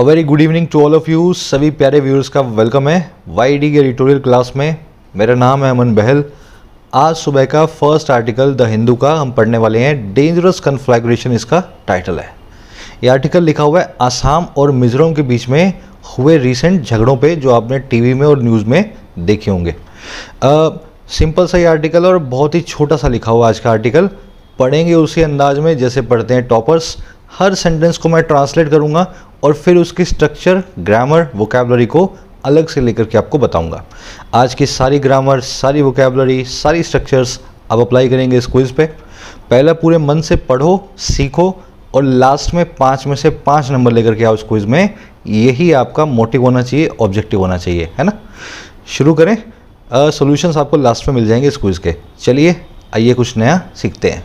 A very good evening to all of you सभी प्यारे viewers का वेलकम है वाई डी के एडिटोरियल क्लास में मेरा नाम है अमन बहल आज सुबह का फर्स्ट आर्टिकल द हिंदू का हम पढ़ने वाले हैं डेंजरस कन्फ्लैग्रेशन इसका टाइटल है ये आर्टिकल लिखा हुआ है आसाम और मिजोरम के बीच में हुए रिसेंट झगड़ों पे जो आपने टीवी में और न्यूज़ में देखे होंगे सिंपल सा ये आर्टिकल और बहुत ही छोटा सा लिखा हुआ आज का आर्टिकल पढ़ेंगे उसी अंदाज में जैसे पढ़ते हैं टॉपर्स हर सेंटेंस को मैं ट्रांसलेट करूँगा और फिर उसकी स्ट्रक्चर ग्रामर वोकेबलरी को अलग से लेकर के आपको बताऊंगा आज की सारी ग्रामर सारी वोकेबलरी सारी स्ट्रक्चर्स आप अप्लाई करेंगे इस क्विज़ पे पहला पूरे मन से पढ़ो सीखो और लास्ट में पाँच में से पाँच नंबर लेकर के आओ इस क्विज़ में यही आपका मोटिव होना चाहिए ऑब्जेक्टिव होना चाहिए है ना शुरू करें सोल्यूशंस आपको लास्ट में मिल जाएंगे इस क्विज़ के चलिए आइए कुछ नया सीखते हैं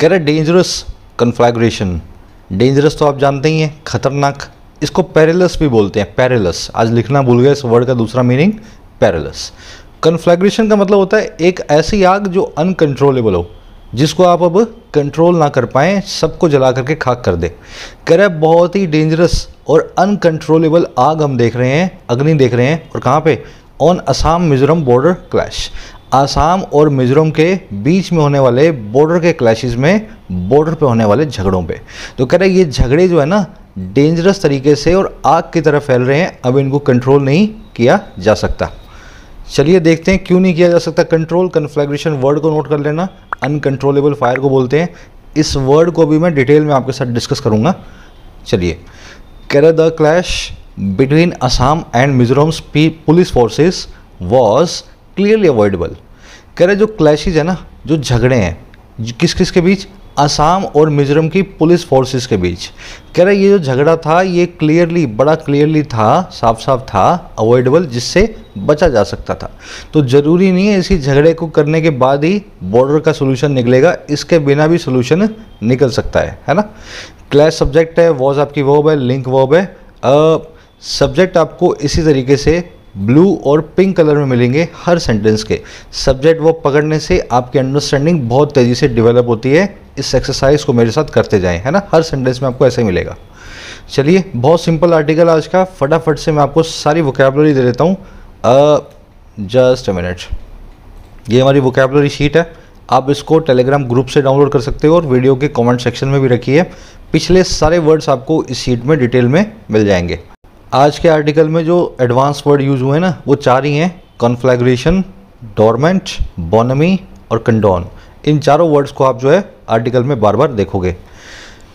कह रहे डेंजरस कन्फ्लैग्रेशन डेंजरस तो आप जानते ही हैं खतरनाक इसको पैरेलस भी बोलते हैं पैरेलस आज लिखना भूल गए इस वर्ड का दूसरा मीनिंग पैरेलस कन्फ्लैग्रेशन का मतलब होता है एक ऐसी आग जो अनकंट्रोलेबल हो जिसको आप अब कंट्रोल ना कर पाएँ सबको जला करके खाक कर दे कह रहे बहुत ही डेंजरस और अनकंट्रोलेबल आग हम देख रहे हैं अग्नि देख रहे हैं और कहाँ पे on Assam Mizoram border clash Assam और मिज़ोरम के बीच में होने वाले बॉर्डर के क्लैशेस में बॉर्डर पे होने वाले झगड़ों पे तो कह रहे ये झगड़े जो है ना डेंजरस तरीके से और आग की तरह फैल रहे हैं अब इनको कंट्रोल नहीं किया जा सकता चलिए देखते हैं क्यों नहीं किया जा सकता कंट्रोल कन्फ्लेग्रेशन वर्ड को नोट कर लेना अनकंट्रोलेबल फायर को बोलते हैं इस वर्ड को भी मैं डिटेल में आपके साथ डिस्कस करूँगा चलिए कह रहा the clash between Assam and Mizoram's police forces was clearly avoidable कह रहे जो क्लैशेज है ना जो झगड़े हैं किस किस के बीच असम और मिजोरम की पुलिस फोर्सेस के बीच कह रहे ये जो झगड़ा था ये क्लियरली बड़ा क्लियरली था साफ साफ था अवॉइडेबल जिससे बचा जा सकता था तो ज़रूरी नहीं है इसी झगड़े को करने के बाद ही बॉर्डर का सोल्यूशन निकलेगा इसके बिना भी सोल्यूशन निकल सकता है है ना क्लैश सब्जेक्ट है वॉज आपकी वॉब है लिंक वॉब है सब्जेक्ट आपको इसी तरीके से ब्लू और पिंक कलर में मिलेंगे हर सेंटेंस के सब्जेक्ट वो पकड़ने से आपकी अंडरस्टैंडिंग बहुत तेज़ी से डेवलप होती है इस एक्सरसाइज को मेरे साथ करते जाएं है ना हर सेंटेंस में आपको ऐसे मिलेगा चलिए बहुत सिंपल आर्टिकल आज का फटाफट से मैं आपको सारी वोकेबलरी दे देता हूँ जस्ट अ मिनट ये हमारी वोकेबलरी शीट है आप इसको टेलीग्राम ग्रुप से डाउनलोड कर सकते हो और वीडियो के कमेंट सेक्शन में भी रखिए पिछले सारे वर्ड्स आपको इस शीट में डिटेल में मिल जाएंगे आज के आर्टिकल में जो एडवांस वर्ड यूज हुए ना वो चार ही हैं कॉन्फ्लैग्रेशन डोरमेंट बॉनमी और कंडोन इन चारों वर्ड्स को आप जो है आर्टिकल में बार बार देखोगे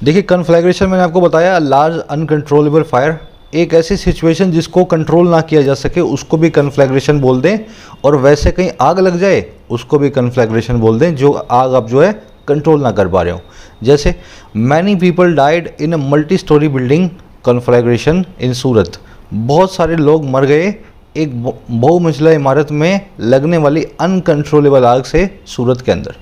देखिए कन्फ्लैग्रेशन मैंने आपको बताया लार्ज अनकंट्रोलेबल फायर एक ऐसी सिचुएशन जिसको कंट्रोल ना किया जा सके उसको भी कन्फ्लैग्रेशन बोल दें और वैसे कहीं आग लग जाए उसको भी कन्फ्लैग्रेशन बोल दें जो आग आप जो है कंट्रोल ना कर पा रहे हो जैसे many people died in a multi storey building conflagration in Surat बहुत सारे लोग मर गए एक बहुमंजिला इमारत में लगने वाली अनकंट्रोलेबल आग से सूरत के अंदर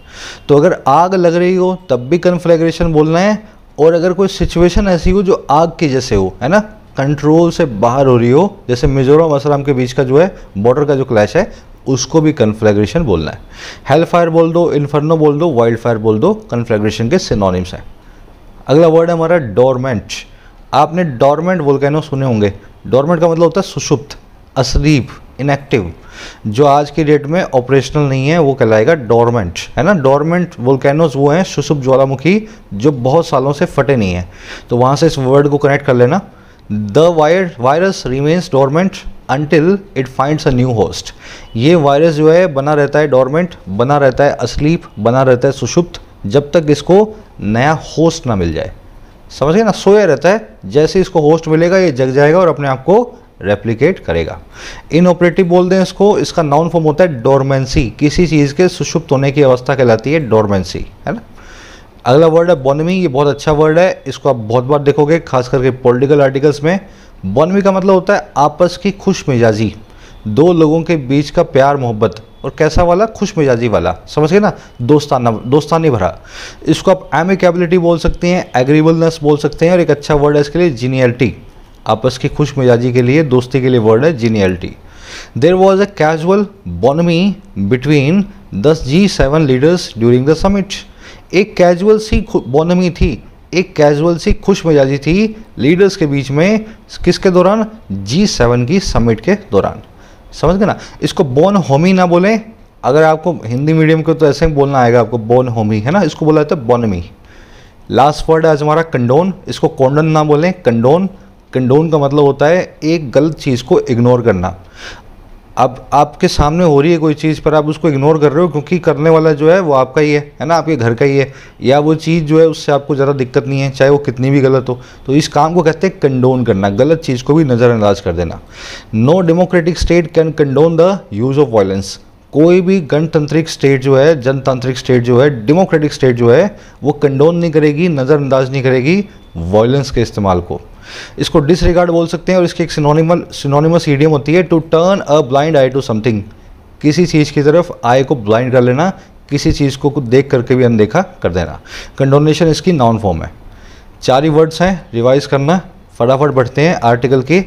तो अगर आग लग रही हो तब भी कन्फ्लैग्रेशन बोलना है और अगर कोई सिचुएशन ऐसी हो जो आग की जैसे हो है ना कंट्रोल से बाहर हो रही हो जैसे मिजोरम असलम के बीच का जो है बॉर्डर का जो क्लैश है उसको भी कन्फ्लैग्रेशन बोलना है हेल फायर बोल दो इन्फर्नो बोल दो वाइल्ड फायर बोल दो कन्फ्लैग्रेशन के सिनोनिम्स हैं अगला वर्ड है हमारा डोरमेंट आपने डॉर्मेंट वोल्केनो सुने होंगे डॉर्मेंट का मतलब होता है सुषुप्त असलीप इनएक्टिव जो आज की डेट में ऑपरेशनल नहीं है वो कहलाएगा डॉर्मेंट है ना डॉर्मेंट वोल्केनोज वो हैं सुषुप ज्वालामुखी जो बहुत सालों से फटे नहीं हैं तो वहाँ से इस वर्ड को कनेक्ट कर लेना the wire virus remains dormant until it finds a new host ये वायरस जो है बना रहता है डॉर्मेंट बना रहता है असलीप बना रहता है सुषुप्त जब तक इसको नया होस्ट ना मिल जाए समझ गए ना सोया रहता है जैसे इसको होस्ट मिलेगा ये जग जाएगा और अपने आप को रेप्लीकेट करेगा इनऑपरेटिव बोल दें इसको इसका नाउन फॉर्म होता है डोरमेंसी किसी चीज़ के सुषुप्त होने की अवस्था कहलाती है डोरमेंसी है ना अगला वर्ड है बॉनमी ये बहुत अच्छा वर्ड है इसको आप बहुत बार देखोगे खास करके पोलिटिकल आर्टिकल्स में बॉनमी का मतलब होता है आपस की खुश मिजाजी दो लोगों के बीच का प्यार मोहब्बत और कैसा वाला खुश मिजाजी वाला समझ गए ना दोस्ताना दोस्तानी भरा इसको आप एमिकेबिलिटी बोल सकते हैं एग्रीबलनेस बोल सकते हैं और एक अच्छा वर्ड है इसके लिए जीनियल्टी आपस की खुश मिजाजी के लिए दोस्ती के लिए वर्ड है geniality there was a casual bonhomie between the G seven leaders during the summit एक कैजुअल सी बॉनमी थी एक कैजुअल सी खुश मिजाजी थी लीडर्स के बीच में किसके दौरान जी सेवन की समिट के दौरान समझ गए ना इसको बोन होमी ना बोलें अगर आपको हिंदी मीडियम को तो ऐसे ही बोलना आएगा आपको बोन होमी है ना इसको बोला जाता है बोनमी लास्ट वर्ड आज हमारा कंडोन इसको कोंडन ना बोलें कंडोन कंडोन का मतलब होता है एक गलत चीज़ को इग्नोर करना अब आपके सामने हो रही है कोई चीज़ पर आप उसको इग्नोर कर रहे हो क्योंकि करने वाला जो है वो आपका ही है है ना आपके घर का ही है या वो चीज़ जो है उससे आपको ज़्यादा दिक्कत नहीं है चाहे वो कितनी भी गलत हो तो इस काम को कहते हैं कंडोन करना गलत चीज़ को भी नज़रअंदाज कर देना no democratic state can condone the use of violence कोई भी गणतंत्रिक स्टेट जो है जनतांत्रिक स्टेट जो है डेमोक्रेटिक स्टेट जो है वो कंडोन नहीं करेगी नज़रअंदाज नहीं करेगी वायलेंस के इस्तेमाल को इसको डिसरिगार्ड बोल सकते हैं और इसकी एक सिनोनिमल सिनोनिमस ईडियम होती है to turn a blind eye to something किसी चीज़ की तरफ आई को ब्लाइंड कर लेना किसी चीज़ को कुछ देख करके भी अनदेखा कर देना कंडोनेशन इसकी नॉन फॉर्म है चार ही वर्ड्स हैं रिवाइज करना फटाफट बढ़ते हैं आर्टिकल की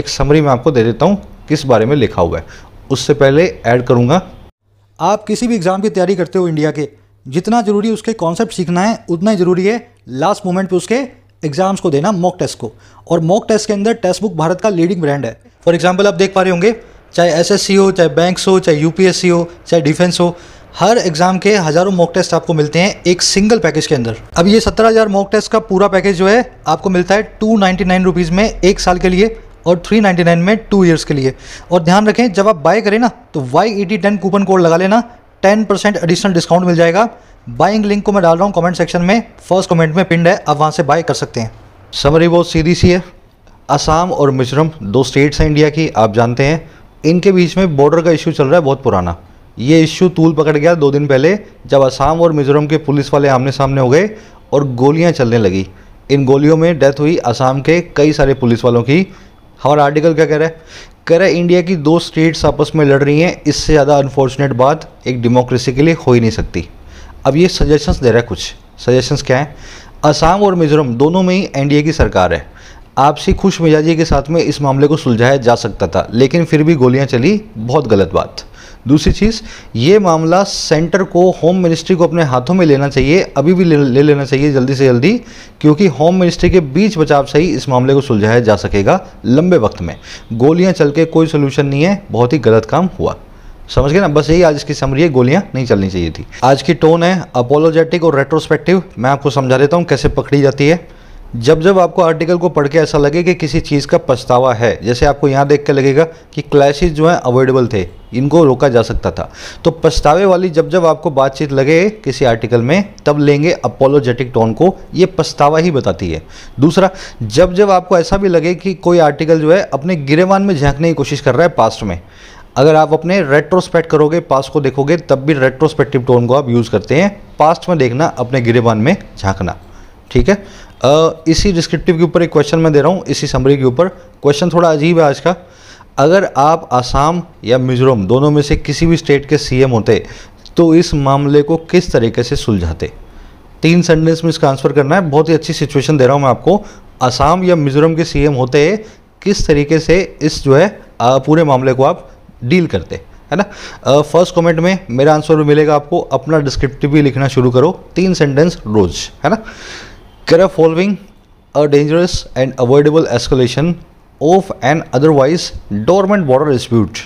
एक समरी मैं आपको दे देता हूँ किस बारे में लिखा हुआ है उससे पहले ऐड करूँगा आप किसी भी एग्ज़ाम की तैयारी करते हो इंडिया के जितना ज़रूरी उसके कॉन्सेप्ट सीखना है उतना ही ज़रूरी है लास्ट मोमेंट पे उसके एग्जाम्स को देना मॉक टेस्ट को और मॉक टेस्ट के अंदर टेस्ट बुक भारत का लीडिंग ब्रांड है फॉर एग्जाम्पल आप देख पा रहे होंगे चाहे एस हो चाहे बैंक्स हो चाहे यूपीएससी हो चाहे डिफेंस हो हर एग्जाम के हजारों मॉक टेस्ट आपको मिलते हैं एक सिंगल पैकेज के अंदर अब ये सत्रह हज़ार मॉक टेस्ट का पूरा पैकेज जो है आपको मिलता है टू नाइन्टी नाइन रुपीज़ में एक साल के लिए और थ्री नाइन्टी नाइन में टू ईयर्स के लिए और ध्यान रखें जब आप बाय करें ना तो Y E T ten coupon code लगा लेना टेन परसेंट एडिशनल डिस्काउंट मिल जाएगा बाइंग लिंक को मैं डाल रहा हूँ कमेंट सेक्शन में फर्स्ट कमेंट में पिंड है आप वहाँ से बाय कर सकते हैं समरी बहुत सीधी सी है असम और मिजोरम दो स्टेट्स हैं इंडिया की आप जानते हैं इनके बीच में बॉर्डर का इशू चल रहा है बहुत पुराना ये इशू तूल पकड़ गया दो दिन पहले जब असम और मिजोरम के पुलिस वाले आमने सामने हो गए और गोलियाँ चलने लगी इन गोलियों में डेथ हुई असम के कई सारे पुलिस वालों की हमारा आर्टिकल क्या कह रहा है कह रहा है इंडिया की दो स्टेट्स आपस में लड़ रही हैं इससे ज़्यादा अनफॉर्चुनेट बात एक डेमोक्रेसी के लिए हो ही नहीं सकती अब ये सजेशंस दे रहा है कुछ सजेशंस क्या है असम और मिजोरम दोनों में ही एनडीए की सरकार है आपसी खुश मिजाजी के साथ में इस मामले को सुलझाया जा सकता था लेकिन फिर भी गोलियां चली बहुत गलत बात दूसरी चीज़ ये मामला सेंटर को होम मिनिस्ट्री को अपने हाथों में लेना चाहिए अभी भी ले, ले लेना चाहिए जल्दी से जल्दी क्योंकि होम मिनिस्ट्री के बीच बचाव से ही इस मामले को सुलझाया जा सकेगा लंबे वक्त में गोलियां चल के कोई सोल्यूशन नहीं है बहुत ही गलत काम हुआ समझ गए ना बस यही आज इसकी समरी है गोलियां नहीं चलनी चाहिए थी आज की टोन है अपोलोजेटिक और रेट्रोस्पेक्टिव मैं आपको समझा देता हूँ कैसे पकड़ी जाती है जब जब आपको आर्टिकल को पढ़ के ऐसा लगे कि किसी चीज़ का पछतावा है जैसे आपको यहाँ देख के लगेगा कि क्लैशेज जो हैं अवॉइडेबल थे इनको रोका जा सकता था तो पछतावे वाली जब जब आपको बातचीत लगे किसी आर्टिकल में तब लेंगे अपोलोजेटिक टोन को ये पछतावा ही बताती है दूसरा जब जब आपको ऐसा भी लगे कि कोई आर्टिकल जो है अपने गिरेवान में झांकने की कोशिश कर रहा है पास्ट में अगर आप अपने रेट्रोस्पेक्ट करोगे पास्ट को देखोगे तब भी रेट्रोस्पेक्टिव टोन को आप यूज़ करते हैं पास्ट में देखना अपने गिरेबान में झांकना ठीक है आ, इसी डिस्क्रिप्टिव के ऊपर एक क्वेश्चन मैं दे रहा हूँ इसी समरी के ऊपर क्वेश्चन थोड़ा अजीब है आज का अगर आप आसाम या मिजोरम दोनों में से किसी भी स्टेट के सी होते तो इस मामले को किस तरीके से सुलझाते तीन सेंटेंस में इसका आंसर करना है बहुत ही अच्छी सिचुएशन दे रहा हूँ मैं आपको आसाम या मिजोरम के सीएम होते किस तरीके से इस जो है पूरे मामले को आप डील करते है ना फर्स्ट कमेंट में मेरा आंसर मिलेगा आपको अपना डिस्क्रिप्टिव भी लिखना शुरू करो तीन सेंटेंस रोज है ना कर following a dangerous and avoidable escalation of an otherwise dormant border dispute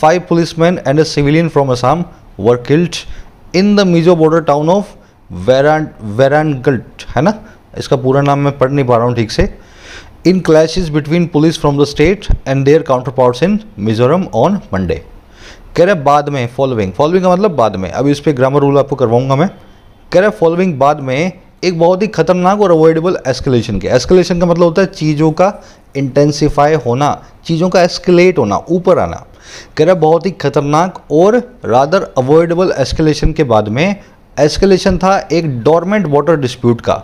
five policemen and a civilian from Assam were killed in the Mizo border town of Vairengte Vairengte है ना इसका पूरा नाम मैं पढ़ नहीं पा रहा हूँ ठीक से in clashes between police from the state and their counterparts in Mizoram on Monday कह रहे बाद में फॉलोइंग फॉलोइंग का मतलब बाद में अभी इस पर ग्रामर रूल आपको करवाऊंगा मैं कह रहे फॉलोइंग बाद में एक बहुत ही खतरनाक और अवॉइडेबल एस्केलेशन के एस्केलेशन का मतलब होता है चीज़ों का इंटेंसिफाई होना चीज़ों का एस्केलेट होना ऊपर आना कह रहे बहुत ही खतरनाक और रादर अवॉइडेबल एस्केलेशन के बाद में एस्केलेशन था एक डोरमेंट वाटर डिस्प्यूट का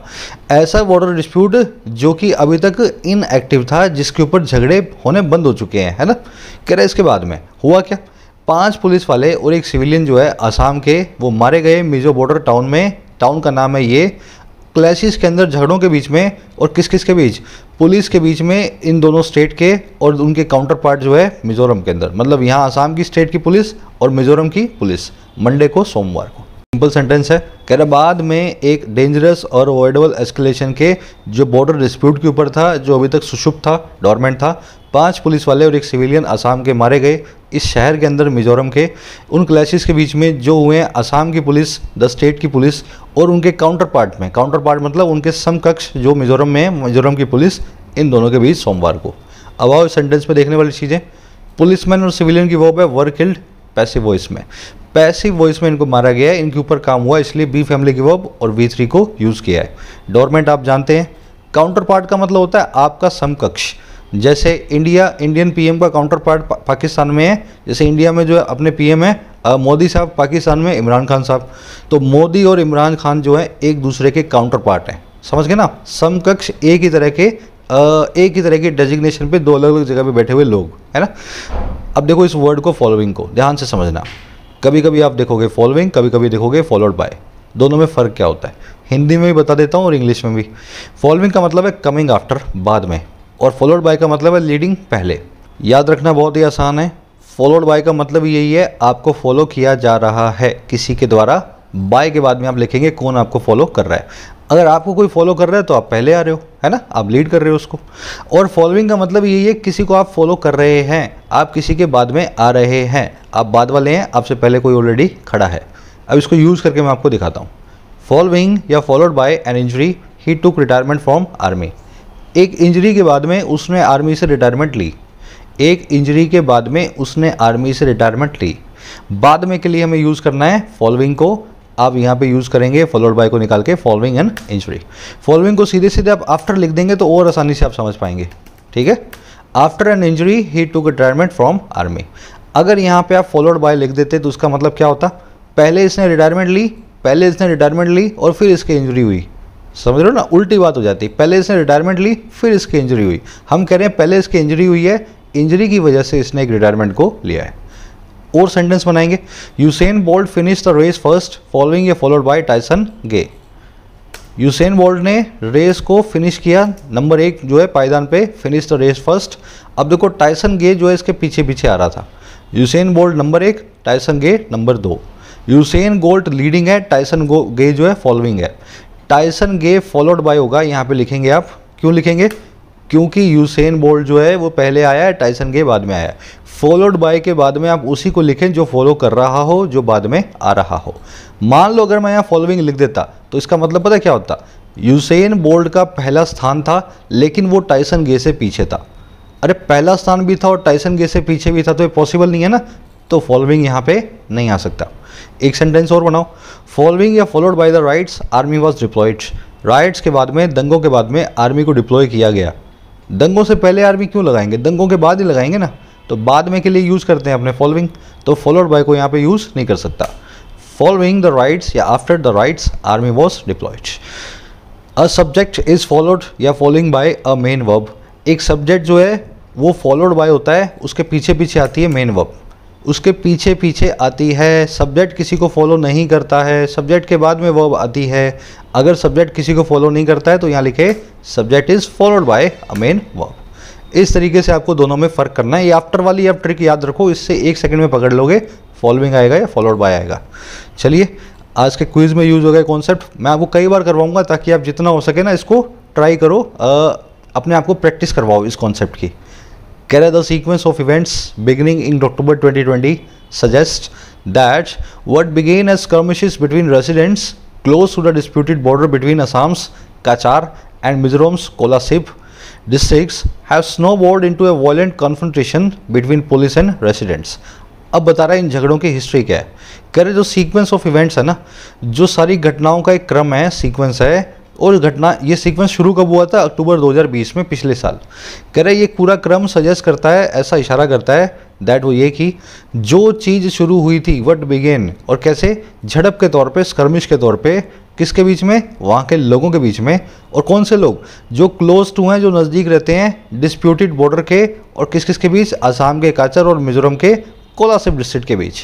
ऐसा वाटर डिस्प्यूट जो कि अभी तक इनएक्टिव था जिसके ऊपर झगड़े होने बंद हो चुके हैं है ना कह रहे इसके बाद में हुआ क्या पांच पुलिस वाले और एक सिविलियन जो है असम के वो मारे गए मिजो बॉर्डर टाउन में टाउन का नाम है ये क्लैशिस के अंदर झगड़ों के बीच में और किस किस के बीच पुलिस के बीच में इन दोनों स्टेट के और उनके काउंटर पार्ट जो है मिजोरम के अंदर मतलब यहाँ आसाम की स्टेट की पुलिस और मिजोरम की पुलिस मंडे को सोमवार को सिंपल सेंटेंस है कह रहा बाद में एक डेंजरस और अवॉइडेबल एस्केलेशन के जो बॉर्डर डिस्प्यूट के ऊपर था जो अभी तक सुषुप्त था डॉर्मेंट था पांच पुलिस वाले और एक सिविलियन असम के मारे गए इस शहर के अंदर मिजोरम के उन क्लैशेस के बीच में जो हुए असम की पुलिस द स्टेट की पुलिस और उनके काउंटर पार्ट में काउंटर पार्ट मतलब उनके समकक्ष जो मिजोरम में है मिजोरम की पुलिस इन दोनों के बीच सोमवार को अब आओ सेंटेंस में देखने वाली चीज़ें पुलिसमैन और सिविलियन की वो है वर्क किल्ड पैसिव वॉइस में पैसिव वॉइस में इनको मारा गया है इनके ऊपर काम हुआ इसलिए बी फैमिली के वर्ब और वी थ्री को यूज़ किया है डोरमेंट आप जानते हैं काउंटर पार्ट का मतलब होता है आपका समकक्ष जैसे इंडिया इंडियन पीएम का काउंटर पार्ट पा, पाकिस्तान में है जैसे इंडिया में जो है अपने पीएम है मोदी साहब पाकिस्तान में इमरान खान साहब तो मोदी और इमरान खान जो है एक दूसरे के काउंटर पार्ट हैं समझ गए ना समकक्ष एक ही तरह के एक ही तरह के डेजिग्नेशन पे दो अलग अलग जगह पे बैठे हुए लोग है ना अब देखो इस वर्ड को फॉलोइंग को ध्यान से समझना कभी कभी आप देखोगे फॉलोइंग कभी कभी देखोगे फॉलोड बाय दोनों में फ़र्क क्या होता है हिंदी में भी बता देता हूँ और इंग्लिश में भी फॉलोइंग का मतलब है कमिंग आफ्टर बाद में और फॉलोड बाय का मतलब है लीडिंग पहले याद रखना बहुत ही आसान है फॉलोड बाय का मतलब यही है आपको फॉलो किया जा रहा है किसी के द्वारा बाय के बाद में आप लिखेंगे कौन आपको फॉलो कर रहा है अगर आपको कोई फॉलो कर रहा है तो आप पहले आ रहे हो है ना आप लीड कर रहे हो उसको और फॉलोइंग का मतलब यही है किसी को आप फॉलो कर रहे हैं आप किसी के बाद में आ रहे हैं आप बाद वाले हैं आपसे पहले कोई ऑलरेडी खड़ा है अब इसको यूज़ करके मैं आपको दिखाता हूँ फॉलोइंग या followed by an injury he took retirement from army एक इंजरी के बाद में उसने आर्मी से रिटायरमेंट ली एक इंजरी के बाद में उसने आर्मी से रिटायरमेंट ली बाद में के लिए हमें यूज़ करना है फॉलोइंग को आप यहाँ पे यूज़ करेंगे फॉलोड बाय को निकाल के फॉलोइंग एंड इंजरी फॉलोइंग को सीधे सीधे आप आफ्टर लिख देंगे तो और आसानी से आप समझ पाएंगे ठीक है after an injury he took retirement from army अगर यहाँ पे आप फॉलोड बाय लिख देते तो उसका मतलब क्या होता पहले इसने रिटायरमेंट ली पहले इसने रिटायरमेंट ली और फिर इसकी इंजरी हुई समझ रहे हो ना उल्टी बात हो जाती पहले इसने रिटायरमेंट ली फिर इसकी इंजरी हुई हम कह रहे हैं पहले इसकी इंजरी हुई है इंजरी की वजह से इसने एक रिटायरमेंट को लिया है और सेंटेंस बनाएंगे Usain Bolt finish the race first following followed by Tyson Gay Usain Bolt ने रेस को फिनिश किया नंबर एक जो है पायदान पे फिनिश द रेस फर्स्ट अब देखो टाइसन गे जो है इसके पीछे पीछे आ रहा था यूसेन बोल्ट नंबर एक टाइसन गे नंबर दो यूसेन गोल्ट लीडिंग है टाइसन गो गे जो है फॉलोइंग है टाइसन गे फॉलोड बाय होगा यहाँ पे लिखेंगे आप क्यों लिखेंगे क्योंकि यूसेन बोल्ट जो है वो पहले आया है टाइसन गे बाद में आया है फॉलोड बाय के बाद में आप उसी को लिखें जो फॉलो कर रहा हो जो बाद में आ रहा हो मान लो अगर मैं यहाँ फॉलोइंग लिख देता तो इसका मतलब पता क्या होता यूसेन बोल्ड का पहला स्थान था लेकिन वो टाइसन गे से पीछे था अरे पहला स्थान भी था और टाइसन गे से पीछे भी था तो ये पॉसिबल नहीं है ना तो फॉलोइंग यहाँ पे नहीं आ सकता एक सेंटेंस और बनाओ फॉलोइंग या followed by the riots army was deployed riots के बाद में दंगों के बाद में आर्मी को डिप्लॉय किया गया दंगों से पहले आर्मी क्यों लगाएंगे दंगों के बाद ही लगाएंगे ना तो बाद में के लिए यूज़ करते हैं अपने फॉलोइंग तो फॉलोड बाय को यहाँ पे यूज़ नहीं कर सकता फॉलोइंग द राइट्स या after the riots army was deployed a subject is followed या following by a main verb एक सब्जेक्ट जो है वो फॉलोड बाय होता है उसके पीछे पीछे आती है मेन वर्ब उसके पीछे पीछे आती है सब्जेक्ट किसी को फॉलो नहीं करता है सब्जेक्ट के बाद में वर्ब आती है अगर सब्जेक्ट किसी को फॉलो नहीं करता है तो यहाँ लिखे subject is followed by a main verb इस तरीके से आपको दोनों में फ़र्क करना है ये आफ्टर वाली आप ट्रिक याद रखो इससे एक सेकंड में पकड़ लोगे फॉलोइंग आएगा या फॉलोड बाय आएगा चलिए आज के क्विज़ में यूज़ हो गए कॉन्सेप्ट मैं आपको कई बार करवाऊंगा ताकि आप जितना हो सके ना इसको ट्राई करो आ, अपने आप को प्रैक्टिस करवाओ इस कॉन्सेप्ट की कह रहे the sequence of events beginning in October twenty suggest that what began as skirmish between residents close to the disputed border between Assam's Cachar and Mizoram's Kolasib snowballed into a violent confrontation between police and residents अब बता रहा है इन झगड़ों की history क्या है कह रहे जो सीक्वेंस ऑफ इवेंट्स है ना जो सारी घटनाओं का एक क्रम है सीक्वेंस है और घटना ये सीक्वेंस शुरू कब हुआ था अक्टूबर 2020 में पिछले साल कह रहे ये पूरा क्रम सजेस्ट करता है ऐसा इशारा करता है दैट वो ये कि जो चीज़ शुरू हुई थी वट बिगेन और कैसे झड़प के तौर पे स्कर्मिश के तौर पे किसके बीच में वहाँ के लोगों के बीच में और कौन से लोग जो क्लोज टू हैं जो नज़दीक रहते हैं डिस्प्यूटेड बॉर्डर के और किस किस के बीच आसाम के काचर और मिजोरम के कोलासिब डिस्ट्रिक्ट के बीच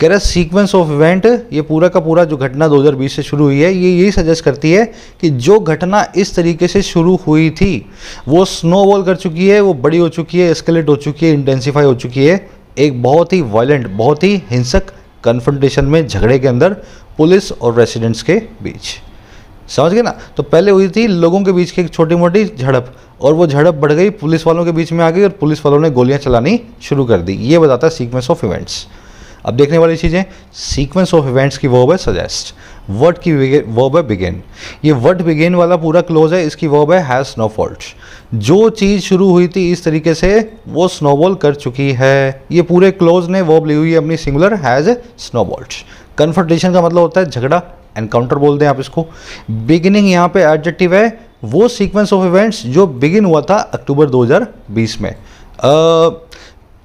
कह रहा सीक्वेंस ऑफ इवेंट ये पूरा का पूरा जो घटना 2020 से शुरू हुई है ये यही सजेस्ट करती है कि जो घटना इस तरीके से शुरू हुई थी वो स्नोबॉल कर चुकी है वो बड़ी हो चुकी है स्केलेट हो चुकी है इंटेंसीफाई हो चुकी है एक बहुत ही वायलेंट बहुत ही हिंसक कन्फ्रंटेशन में झगड़े के अंदर पुलिस और रेसिडेंट्स के बीच समझ गए ना तो पहले हुई थी लोगों के बीच की एक छोटी मोटी झड़प और वो झड़प बढ़ गई पुलिस वालों के बीच में आ गई और पुलिस वालों ने गोलियां चलानी शुरू कर दी ये बताता है सीक्वेंस ऑफ इवेंट्स अब देखने वाली चीज़ें सीक्वेंस ऑफ इवेंट्स की वो है सजेस्ट वर्ड की वर्ब है बिगेन ये वर्ड बिगेन वाला पूरा क्लोज है इसकी वर्ब है हैज़ नो फॉल्ट जो चीज़ शुरू हुई थी इस तरीके से वो स्नोबॉल कर चुकी है ये पूरे क्लोज ने वर्ब ली हुई है अपनी सिंगुलर हैज़ स्नोबॉल्ट कन्फर्टेशन का मतलब होता है झगड़ा एनकाउंटर बोलते हैं आप इसको बिगिनिंग यहाँ पे एडजेक्टिव है वो सीक्वेंस ऑफ इवेंट्स जो बिगिन हुआ था अक्टूबर 2020 में आ,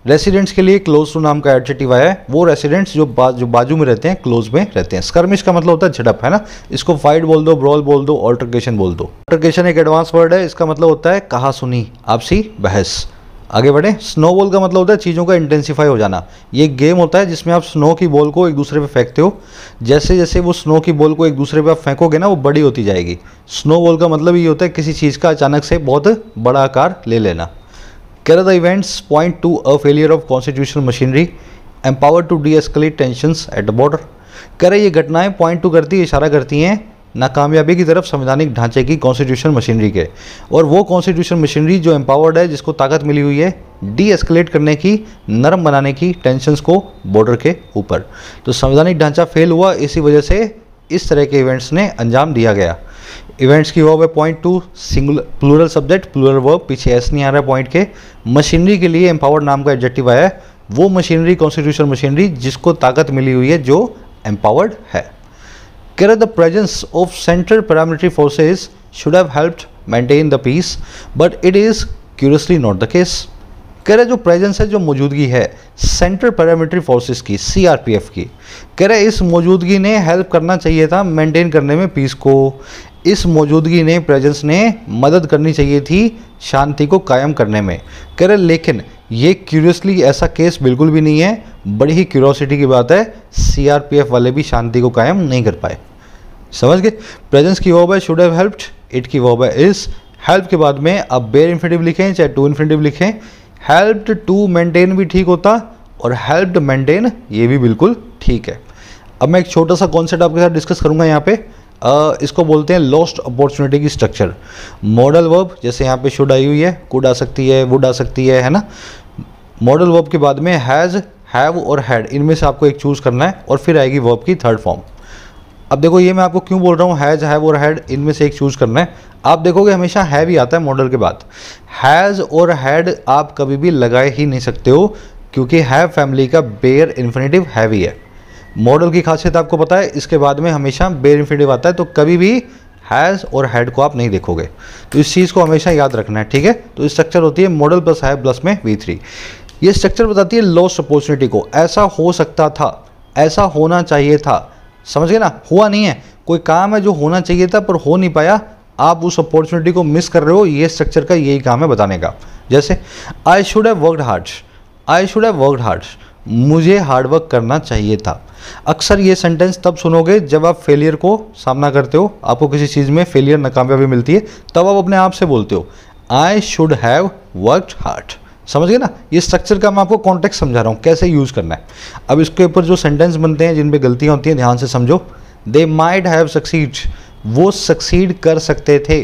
रेसिडेंट्स के लिए क्लोज टू नाम का एडजेटिव आया है वो रेसिडेंट्स जो बा, जो बाजू में रहते हैं क्लोज में रहते हैं स्कर्मिश का मतलब होता है झड़प है ना इसको फाइट बोल दो ब्रॉल बोल दो ऑल्ट्रकेशन बोल दो ऑल्ट्रकेशन एक एडवांस वर्ड है इसका मतलब होता है कहा सुनी आपसी बहस आगे बढ़े स्नो बॉल का मतलब होता है चीज़ों का इंटेंसीफाई हो जाना ये गेम होता है जिसमें आप स्नो की बॉल को एक दूसरे पे फेंकते हो जैसे जैसे वो स्नो की बॉल को एक दूसरे पे आप फेंकोगे ना वो बड़ी होती जाएगी स्नो बॉल का मतलब ये होता है किसी चीज़ का अचानक से बहुत बड़ा आकार ले लेना Can other events point to a failure of constitutional machinery empowered to de-escalate tension at the border? कह रहे ये घटनाएं पॉइंट टू करती इशारा करती हैं नाकामयाबी की तरफ संवैधानिक ढांचे की कॉन्स्टिट्यूशन मशीनरी के और वो कॉन्स्टिट्यूशन मशीनरी जो एम्पावर्ड है जिसको ताकत मिली हुई है डी एस्केलेट करने की नरम बनाने की टेंशन्स को बॉर्डर के ऊपर तो संवैधानिक ढांचा फेल हुआ इसी वजह से इस तरह के इवेंट्स ने अंजाम दिया गया इवेंट्स की वर्ब है point to singular plural subject plural verb पीछे एस नहीं आ रहा है पॉइंट के मशीनरी के लिए एम्पावर्ड नाम का एडजेक्टिव आया है वो मशीनरी कॉन्स्टिट्यूशन मशीनरी जिसको ताकत मिली हुई है जो एम्पावर्ड है कह रहे the presence of central paramilitary forces should have helped maintain the peace but it is curiously not the case कह रहे जो प्रेजेंस है जो मौजूदगी है सेंट्रल पैरामिलिट्री फोर्सेज की सीआरपीएफ की कह रहे इस मौजूदगी ने हेल्प करना चाहिए था मेंटेन करने में पीस को इस मौजूदगी ने प्रेजेंस ने मदद करनी चाहिए थी शांति को कायम करने में कह रहे लेकिन ये क्यूरियसली ऐसा केस बिल्कुल भी नहीं है बड़ी ही क्यूरोसिटी की बात है सीआरपीएफ वाले भी शांति को कायम नहीं कर पाए समझ गए प्रेजेंस की वॉब है शुड हैव हेल्प्ड इट की वॉब है इस हेल्प के बाद में अब बेर इन्फिनेटिव लिखें चाहे टू इन्फिनेटिव लिखें हेल्प्ड टू मेंटेन भी ठीक होता और हेल्प्ड मेंटेन ये भी बिल्कुल ठीक है अब मैं एक छोटा सा कॉन्सेप्ट आपके साथ डिस्कस करूंगा यहाँ पे इसको बोलते हैं लॉस्ट अपॉर्चुनिटी की स्ट्रक्चर मॉडल वर्ब जैसे यहाँ पे शुड आई हुई है कुड आ सकती है वुड आ सकती है है ना मॉडल वर्ब के बाद में हैज़ हैव और हैड इनमें से आपको एक चूज़ करना है और फिर आएगी वर्ब की थर्ड फॉर्म अब देखो ये मैं आपको क्यों बोल रहा हूँ हैज़ हैव और हैड इनमें से एक चूज़ करना है आप देखोगे हमेशा हैव ही आता है मॉडल के बाद हैज़ और हैड आप कभी भी लगाए ही नहीं सकते हो क्योंकि हैव फैमिली का बेयर इन्फिनेटिव हैवी है मॉडल की खासियत आपको पता है इसके बाद में हमेशा बेयर इन्फिनेटिव आता है तो कभी भी हैज़ और हैड को आप नहीं देखोगे तो इस चीज़ को हमेशा याद रखना है ठीक है तो स्ट्रक्चर होती है मॉडल प्लस है प्लस में वी थ्री ये स्ट्रक्चर बताती है लॉस अपॉर्चुनिटी को ऐसा हो सकता था ऐसा होना चाहिए था समझ गए ना हुआ नहीं है कोई काम है जो होना चाहिए था पर हो नहीं पाया आप उस अपॉर्चुनिटी को मिस कर रहे हो ये स्ट्रक्चर का यही काम है बताने का जैसे I should have worked hard I should have worked hard मुझे हार्डवर्क करना चाहिए था अक्सर ये सेंटेंस तब सुनोगे जब आप फेलियर को सामना करते हो आपको किसी चीज़ में फेलियर नाकामयाबी मिलती है तब आप अपने आप से बोलते हो I should have work hard समझ गए ना ये स्ट्रक्चर का मैं आपको कॉन्टेक्ट समझा रहा हूँ कैसे यूज़ करना है अब इसके ऊपर जो सेंटेंस बनते हैं जिन पे गलतियाँ होती हैं ध्यान से समझो दे माइड हैव सक्सीड वो सक्सीड कर सकते थे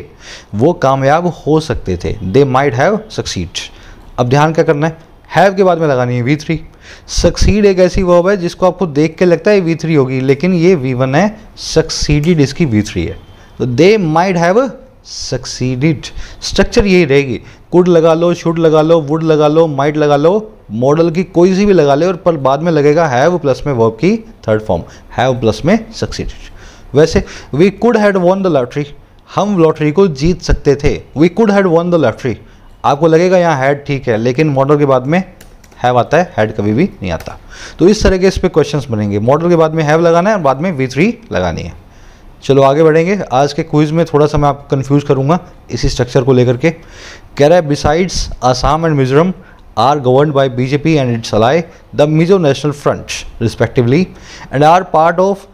वो कामयाब हो सकते थे दे माइड हैव सक्सीड अब ध्यान क्या करना है हैव के बाद में लगानी है वी थ्री सक्सीड एक ऐसी वर्ब है जिसको आपको देख के लगता है वी थ्री होगी लेकिन ये वी वन है सक्सीडिड इसकी वी थ्री है तो they might have succeeded structure यही रहेगी कुड लगा लो शुड लगा लो वुड लगा लो माइड लगा लो मॉडल की कोई सी भी लगा ले और पर बाद में लगेगा हैव प्लस में वर्ब की थर्ड फॉर्म हैव प्लस में सक्सीडिड वैसे we could had won the lottery हम लॉटरी को जीत सकते थे we could had won the lottery आपको लगेगा यहाँ हैड ठीक है लेकिन मॉडल के बाद में हैव आता है हैड कभी भी नहीं आता तो इस तरह के इस पर क्वेश्चन बनेंगे मॉडल के बाद में हैव लगाना है और बाद में वी थ्री लगानी है चलो आगे बढ़ेंगे आज के क्विज में थोड़ा सा मैं आपको कन्फ्यूज करूंगा इसी स्ट्रक्चर को लेकर के कह रहा है besides Assam and Mizoram are govern by BJP and its ally the Mizo National Front respectively and are part of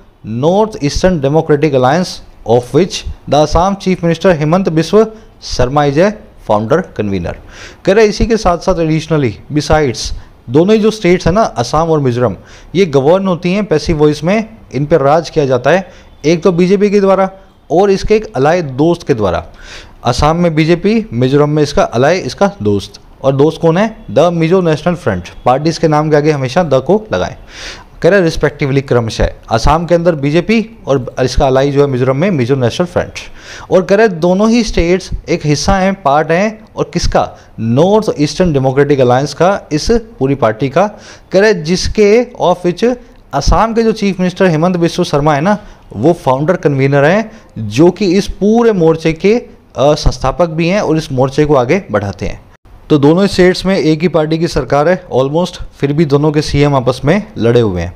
North Eastern Democratic Alliance of which the Assam chief minister Hemant Biswa Sarma is a founder convener कह रहे इसी के साथ साथ एडिशनली बिसाइड्स दोनों ही जो states हैं ना असम और मिजोरम ये गवर्न होती हैं पैसिव वॉइस में इन पर राज किया जाता है एक तो बीजेपी के द्वारा और इसके एक अलाय दोस्त के द्वारा असम में बीजेपी मिजोरम में इसका अलाय इसका दोस्त और दोस्त कौन है the Mizo National Front party इसके नाम के आगे हमेशा द को लगाएं करें रिस्पेक्टिवली क्रमश है आसाम के अंदर बीजेपी और इसका अलाई जो है मिजोरम में मिजोरम नेशनल फ्रंट और करें दोनों ही स्टेट्स एक हिस्सा हैं पार्ट हैं और किसका नॉर्थ ईस्टर्न डेमोक्रेटिक अलायंस का इस पूरी पार्टी का रहे जिसके ऑफ विच असम के जो चीफ मिनिस्टर हेमंत बिश्व शर्मा है ना वो फाउंडर कन्वीनर हैं जो कि इस पूरे मोर्चे के संस्थापक भी हैं और इस मोर्चे को आगे बढ़ाते हैं तो दोनों स्टेट्स में एक ही पार्टी की सरकार है ऑलमोस्ट फिर भी दोनों के सीएम आपस में लड़े हुए हैं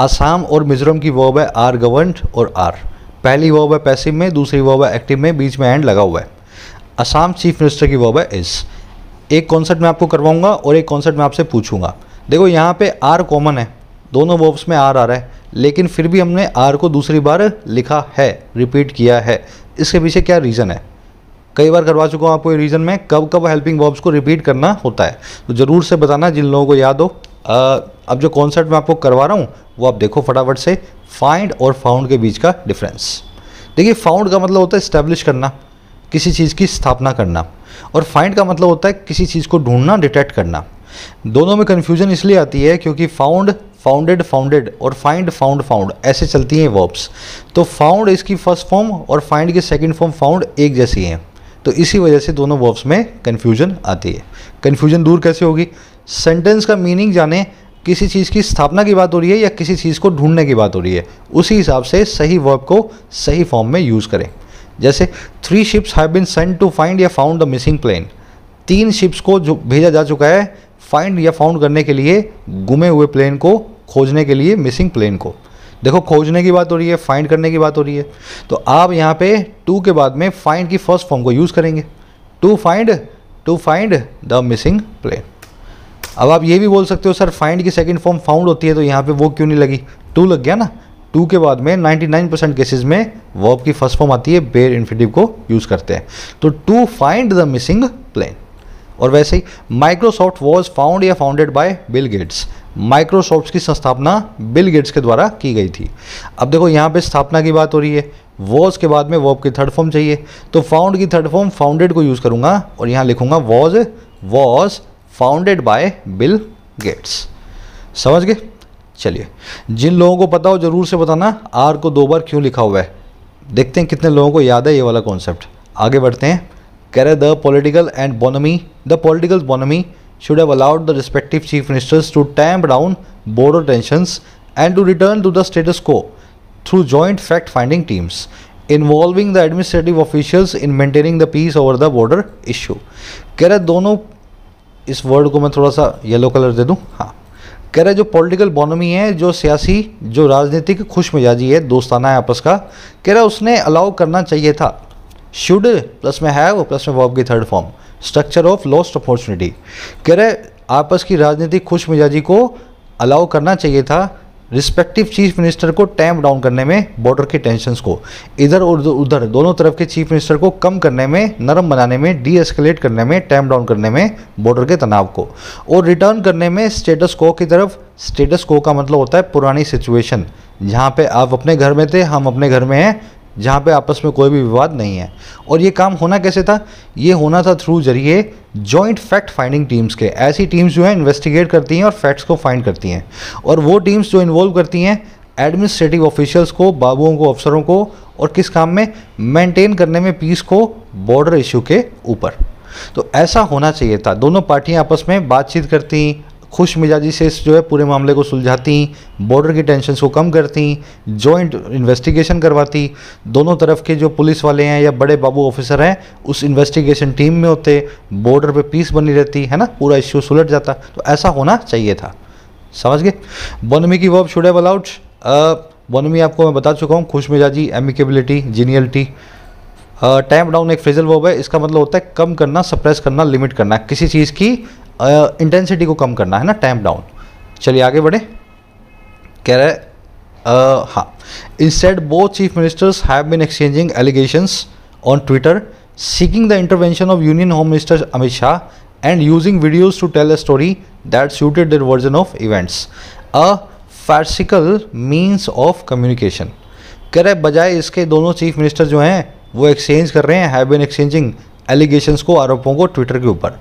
आसाम और मिजोरम की वॉब है आर गवर्न और आर पहली वॉब है पैसिव में दूसरी वॉब है एक्टिव में बीच में एंड लगा हुआ है आसाम चीफ मिनिस्टर की वॉब है इस एक कॉन्सर्ट में आपको करवाऊंगा और एक कॉन्सर्ट में आपसे पूछूंगा देखो यहाँ पे आर कॉमन है दोनों वॉब्स में आर आ रहा है लेकिन फिर भी हमने आर को दूसरी बार लिखा है रिपीट किया है इसके पीछे क्या रीज़न है कई बार करवा चुका हूँ आपको रीजन में कब कब हेल्पिंग वर्ब्स को रिपीट करना होता है तो ज़रूर से बताना जिन लोगों को याद हो अब जो कॉन्सेप्ट मैं आपको करवा रहा हूँ वो आप देखो फटाफट से फाइंड और फाउंड के बीच का डिफरेंस देखिए फाउंड का मतलब होता है इस्टेब्लिश करना किसी चीज़ की स्थापना करना और फाइंड का मतलब होता है किसी चीज़ को ढूंढना डिटेक्ट करना दोनों में कन्फ्यूजन इसलिए आती है क्योंकि फाउंड फाउंडेड फाउंडेड और फाइंड फाउंड फाउंड ऐसे चलती हैं वर्ब्स तो फाउंड इसकी फर्स्ट फॉर्म और फाइंड की सेकेंड फॉर्म फाउंड एक जैसी हैं तो इसी वजह से दोनों वर्ब्स में कन्फ्यूजन आती है कन्फ्यूजन दूर कैसे होगी सेंटेंस का मीनिंग जाने किसी चीज़ की स्थापना की बात हो रही है या किसी चीज़ को ढूंढने की बात हो रही है उसी हिसाब से सही वर्ब को सही फॉर्म में यूज़ करें जैसे three ships have been sent to find या फाउंड द मिसिंग प्लेन तीन शिप्स को जो भेजा जा चुका है फाइंड या फाउंड करने के लिए गुमे हुए प्लेन को खोजने के लिए मिसिंग प्लेन को देखो खोजने की बात हो रही है फाइंड करने की बात हो रही है तो आप यहाँ पे टू के बाद में फाइंड की फर्स्ट फॉर्म को यूज़ करेंगे to find to find the missing plane अब आप ये भी बोल सकते हो सर फाइंड की सेकेंड फॉर्म फाउंड होती है तो यहाँ पे वो क्यों नहीं लगी टू लग गया ना टू के बाद में 99 परसेंट केसेज में वर्ब की फर्स्ट फॉर्म आती है बेर इन्फिटिव को यूज़ करते हैं तो to find the missing plane और वैसे ही माइक्रोसॉफ्ट वॉज फाउंड या founded by Bill Gates Microsoft की संस्थापना बिल गेट्स के द्वारा की गई थी अब देखो यहाँ पे स्थापना की बात हो रही है वॉज के बाद में वॉब की थर्ड फॉर्म चाहिए तो फाउंड की थर्ड फॉर्म फाउंडेड को यूज़ करूँगा और यहाँ लिखूंगा was was founded by Bill Gates समझ गए चलिए जिन लोगों को पता हो ज़रूर से बताना आर को दो बार क्यों लिखा हुआ है देखते हैं कितने लोगों को याद है ये वाला कॉन्सेप्ट आगे बढ़ते हैं कह रहे the political and bonhomie the political bonhomie should have allowed the respective chief ministers to tamp down border tensions and to return to the status quo through joint fact finding teams involving the administrative officials in maintaining the peace over the border issue. कह रहे दोनों इस word को मैं थोड़ा सा yellow colour दे दूँ हाँ कह रहे जो पॉलिटिकल बॉनमी है जो सियासी जो राजनीतिक खुश मिजाजी है दोस्ताना है आपस का कह रहा उसने अलाउ करना चाहिए था शुड प्लस में हैव प्लस में वॉब की third form structure of lost opportunity कह रहे आपस की राजनीतिक खुश मिजाजी को अलाउ करना चाहिए था रिस्पेक्टिव चीफ मिनिस्टर को टैम डाउन करने में बॉर्डर के टेंशन को इधर और उधर दोनों तरफ के चीफ मिनिस्टर को कम करने में नरम बनाने में डी एस्केलेट करने में टैम डाउन करने में बॉर्डर के तनाव को और रिटर्न करने में स्टेटस को की तरफ स्टेटस को का मतलब होता है पुरानी सिचुएशन जहाँ पे आप अपने घर में थे हम अपने घर में हैं जहाँ पे आपस में कोई भी विवाद नहीं है और ये काम होना कैसे था ये होना था थ्रू जरिए जॉइंट फैक्ट फाइंडिंग टीम्स के ऐसी टीम्स जो हैं इन्वेस्टिगेट करती हैं और फैक्ट्स को फाइंड करती हैं और वो टीम्स जो इन्वॉल्व करती हैं एडमिनिस्ट्रेटिव ऑफिशियल्स को बाबुओं को अफसरों को और किस काम में मेंटेन करने में पीस को बॉर्डर इशू के ऊपर तो ऐसा होना चाहिए था दोनों पार्टियां आपस में बातचीत करती खुश मिजाजी से जो है पूरे मामले को सुलझाती बॉर्डर की टेंशन को कम करती जॉइंट इन्वेस्टिगेशन करवाती दोनों तरफ के जो पुलिस वाले हैं या बड़े बाबू ऑफिसर हैं उस इन्वेस्टिगेशन टीम में होते बॉर्डर पे पीस बनी रहती है ना पूरा इश्यू सुलट जाता तो ऐसा होना चाहिए था समझ गए बनमी की verb should have allowed bonhomie आपको मैं बता चुका हूँ खुश मिजाजी एमिकेबिलिटी जीनियलिटी टैम डाउन एक फ्रेजल वर्ब है इसका मतलब होता है कम करना सप्रेस करना लिमिट करना किसी चीज़ की इंटेंसिटी को कम करना है ना टैम डाउन चलिए आगे बढ़े कह रहे हाँ instead both chief ministers have been exchanging allegation on Twitter seeking the intervention of union home minister Amit Shah and using videos to tell a story that suited their version of events a farcical means of communication कह रहे बजाय इसके दोनों chief minister जो हैं वो exchange कर रहे हैं हैव बिन एक्सचेंजिंग एलिगेशंस को आरोपों को ट्विटर के ऊपर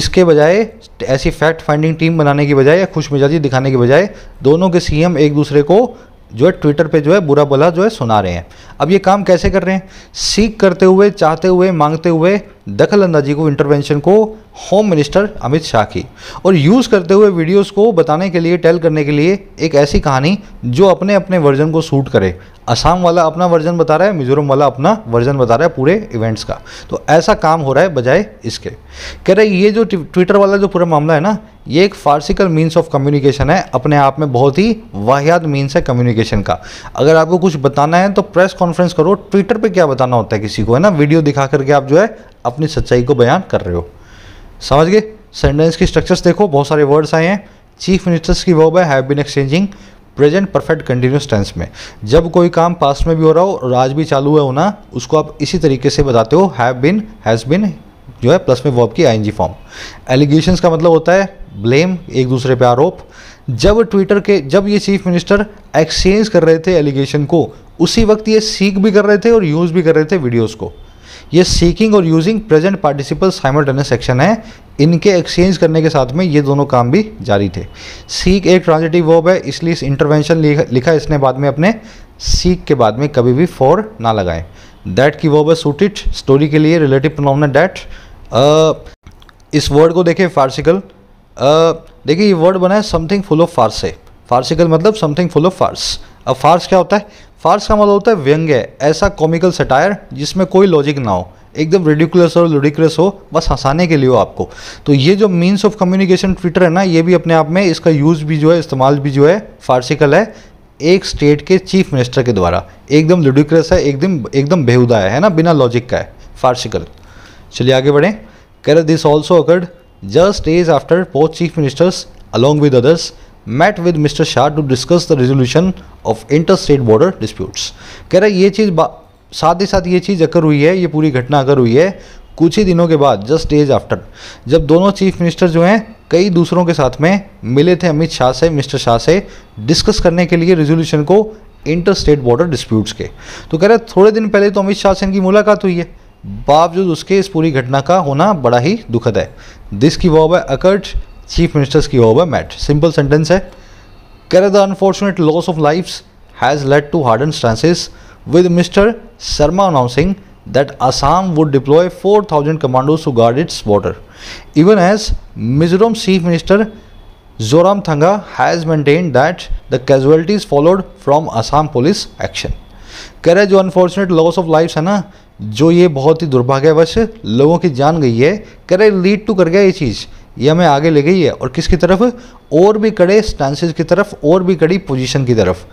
इसके बजाय ऐसी फैक्ट फाइंडिंग टीम बनाने की बजाय या खुश मिजाजी दिखाने की बजाय दोनों के सीएम एक दूसरे को जो है ट्विटर पे जो है बुरा भला जो है सुना रहे हैं अब ये काम कैसे कर रहे हैं सीख करते हुए चाहते हुए मांगते हुए दखल अंदाजी को इंटरवेंशन को होम मिनिस्टर अमित शाह की और यूज़ करते हुए वीडियोस को बताने के लिए टेल करने के लिए एक ऐसी कहानी जो अपने अपने वर्जन को सूट करे असम वाला अपना वर्जन बता रहा है मिजोरम वाला अपना वर्जन बता रहा है पूरे इवेंट्स का तो ऐसा काम हो रहा है बजाय इसके कह रहे ये जो ट्विटर वाला जो पूरा मामला है ना ये एक फार्सिकल मीन्स ऑफ कम्युनिकेशन है अपने आप में बहुत ही वाहियात मीन्स है कम्युनिकेशन का अगर आपको कुछ बताना है तो प्रेस कॉन्फ्रेंस करो ट्विटर पे क्या बताना होता है किसी को है ना वीडियो दिखा करके आप जो है अपनी सच्चाई को बयान कर रहे हो समझ गए सेंटेंस की स्ट्रक्चर्स देखो बहुत सारे वर्ड्स आए हैं चीफ मिनिस्टर्स की वर्ब है have been exchanging present perfect continuous tense में जब कोई काम पास्ट में भी हो रहा हो और आज भी चालू है होना उसको आप इसी तरीके से बताते हो हैव बीन हैज़ बीन जो है प्लस में वर्ब की आईएनजी फॉर्म एलिगेशन का मतलब होता है ब्लेम एक दूसरे पे आरोप जब ट्विटर के जब ये चीफ मिनिस्टर एक्सचेंज कर रहे थे एलिगेशन को उसी वक्त ये सीख भी कर रहे थे और यूज़ भी कर रहे थे वीडियोज़ को ये सीकिंग और using present participle simultaneous action है इनके एक्सचेंज करने के साथ में ये दोनों काम भी जारी थे सीक एक ट्रांजिटिव वर्ब है इसलिए इस इंटरवेंशन लिखा, इसने बाद में अपने सीक के बाद में कभी भी फॉर ना लगाए दैट की वर्ब है सूटिट स्टोरी के लिए रिलेटिव प्रोनाउन डैट इस वर्ड को देखें फार्सिकल देखिए ये वर्ड बना है समथिंग फुल ऑफ फार्स है फार्सिकल मतलब समथिंग फुल ऑफ फार्स अब फार्स क्या होता है फार्स का मतलब होता है व्यंग्य ऐसा कॉमिकल सटायर जिसमें कोई लॉजिक ना हो एकदम रेडिकुलस और लुडिक्रस हो बस हंसाने के लिए हो आपको तो ये जो मीन्स ऑफ कम्युनिकेशन ट्विटर है ना ये भी अपने आप में इसका यूज़ भी जो है इस्तेमाल भी जो है फारसिकल है एक स्टेट के चीफ मिनिस्टर के द्वारा एकदम लुडिक्रस है एकदम एकदम बेहुदा है, है ना बिना लॉजिक का है फारसिकल चलिए आगे बढ़ें कैर this also occurred just days after both chief ministers along with others met with mister Shah to discuss the resolution of inter state border disputes कह रहा है ये चीज़ साथ ही साथ ये चीज़ अगर हुई है ये पूरी घटना अगर हुई है कुछ ही दिनों के बाद जस्ट डेज आफ्टर जब दोनों चीफ मिनिस्टर जो हैं कई दूसरों के साथ में मिले थे अमित शाह से मिस्टर शाह से डिस्कस करने के लिए रेजोल्यूशन को इंटर स्टेट बॉर्डर डिस्प्यूट्स के तो कह रहे थोड़े दिन पहले तो अमित शाह से इनकी मुलाकात हुई है बावजूद उसके इस पूरी घटना का होना बड़ा ही दुखद है दिस की वॉब अकर्ट चीफ मिनिस्टर्स की ओवर मैट सिंपल सेंटेंस है कैर the unfortunate loss of life has led to hardened stances with mister Sarma announcing that Assam would deploy four thousand commandos to guard its border even as Mizoram chief minister Zoramthanga has maintain that the casualties followed from Assam police action कह रहे जो unfortunate loss of life है ना जो ये बहुत ही दुर्भाग्यवश लोगों की जान गई है कह रहे लीड टू कर गया ये चीज़ ये हमें आगे ले गई है और किसकी तरफ और भी कड़े स्टांसेस की तरफ और भी कड़ी पोजीशन की तरफ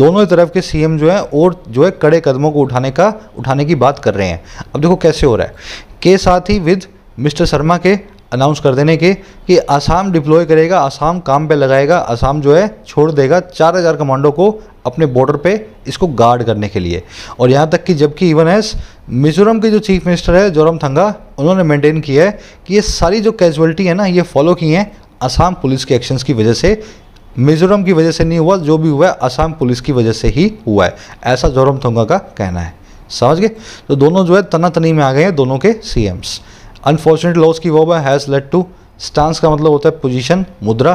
दोनों तरफ के सीएम जो है और जो है कड़े कदमों को उठाने का उठाने की बात कर रहे हैं अब देखो कैसे हो रहा है के साथ ही विद मिस्टर शर्मा के अनाउंस कर देने के कि आसाम डिप्लॉय करेगा आसाम काम पे लगाएगा आसाम जो है छोड़ देगा चार हज़ार कमांडो को अपने बॉर्डर पे इसको गार्ड करने के लिए और यहाँ तक कि जबकि इवन एस मिजोरम के जो चीफ मिनिस्टर है जोरम थंगा उन्होंने मेंटेन किया है कि ये सारी जो कैजुअलिटी है ना ये फॉलो की हैं आसाम पुलिस के एक्शंस की वजह से मिजोरम की वजह से नहीं हुआ जो भी हुआ है आसाम पुलिस की वजह से ही हुआ है ऐसा जोरम थंगा का कहना है समझ गए तो दोनों जो है तनातनी में आ गए हैं दोनों के सी अनफॉर्चुनेट लॉस की वो हैज़ लेड टू स्टांस का मतलब होता है पोजीशन मुद्रा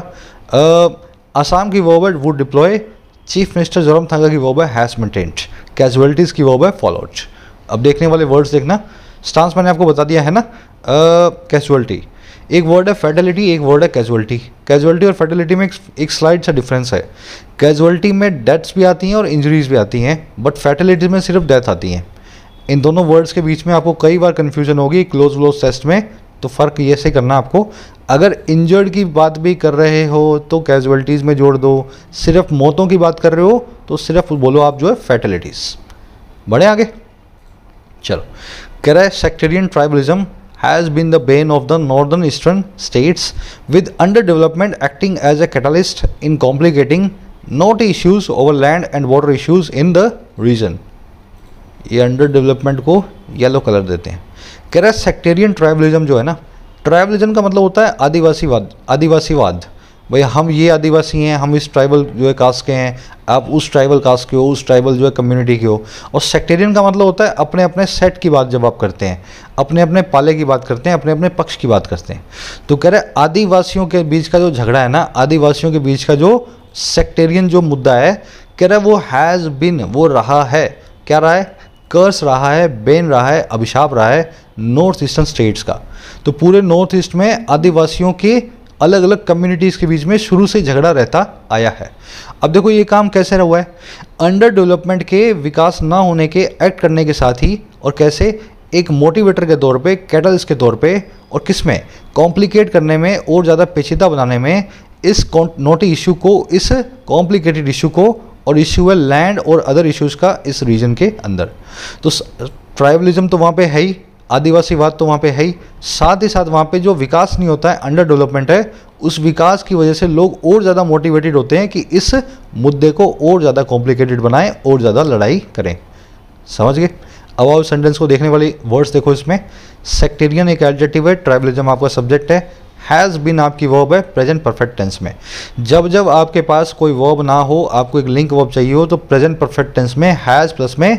असम की है would deploy chief minister Zoramthanga की वोबा हैज़ मेंटेन्ड कैजुअलिटीज़ की है फॉलोड अब देखने वाले वर्ड्स देखना स्टांस मैंने आपको बता दिया है ना कैजुअलिटी एक वर्ड है फेटेलिटी एक वर्ड है कैजुअलिटी कैजुअलिटी और फेटेलिटी में एक स्लाइड सा डिफरेंस है कैजुअलिटी में डेथ्स भी आती हैं और इंजरीज भी आती हैं बट फेटेलिटी में सिर्फ डेथ आती हैं इन दोनों वर्ड्स के बीच में आपको कई बार कन्फ्यूजन होगी क्लोज व्लोज टेस्ट में तो फ़र्क ये से करना आपको अगर इंजर्ड की बात भी कर रहे हो तो कैजुअलिटीज़ में जोड़ दो सिर्फ मौतों की बात कर रहे हो तो सिर्फ बोलो आप जो है फैटलिटीज़ बढ़े आगे चलो कह रहा है sectarian tribalism has been the bane of the northern eastern states with underdevelopment acting as a catalyst in complicating knotty issues over land and water issues in the region ये अंडर डेवलपमेंट को yellow colour देते हैं कह रहा है sectarian tribalism जो है ना ट्राइबलिज्म का मतलब होता है आदिवासीवाद आदिवासीवाद भाई हम ये आदिवासी हैं हम इस ट्राइबल जो है कास्ट के हैं आप उस ट्राइबल कास्ट के हो उस ट्राइबल जो है कम्युनिटी के हो और सेक्टेरियन का मतलब होता है अपने अपने सेट की बात जब आप करते हैं अपने अपने पाले की बात करते हैं अपने अपने पक्ष की बात करते हैं तो कह रहे आदिवासियों के बीच का जो झगड़ा है ना आदिवासियों के बीच का जो सेक्टेरियन जो मुद्दा है कह रहा है वो हैज़ बिन वो रहा है क्या रहा है कर्स रहा है बेन रहा है अभिशाप रहा है नॉर्थ ईस्टर्न स्टेट्स का तो पूरे नॉर्थ ईस्ट में आदिवासियों के अलग अलग कम्युनिटीज़ के बीच में शुरू से झगड़ा रहता आया है अब देखो ये काम कैसे हुआ है अंडर डेवलपमेंट के विकास ना होने के एक्ट करने के साथ ही और कैसे एक मोटिवेटर के तौर पे कैटल्स के तौर पे और किस में कॉम्प्लिकेट करने में और ज़्यादा पेचीदा बनाने में इस नोटी इशू को इस कॉम्प्लिकेटेड इशू को और इश्यू है लैंड और अदर इश्यूज़ का इस रीजन के अंदर तो ट्राइबलिज्म तो वहाँ पे है ही आदिवासीवाद तो वहाँ पे है ही साथ ही साथ वहाँ पे जो विकास नहीं होता है अंडर डेवलपमेंट है उस विकास की वजह से लोग और ज़्यादा मोटिवेटेड होते हैं कि इस मुद्दे को और ज़्यादा कॉम्प्लिकेटेड बनाएं और ज़्यादा लड़ाई करें समझ गए अब आप सेंटेंस को देखने वाली वर्ड्स देखो इसमें सेक्टेरियन एक एडजेटिव है ट्राइबलिज्म आपका सब्जेक्ट है हैज़ बिन आपकी वॉब है प्रेजेंट परफेक्ट टेंस में जब जब आपके पास कोई वॉब ना हो आपको एक लिंक वॉब चाहिए हो तो प्रेजेंट परफेक्ट टेंस में हैज़ प्लस में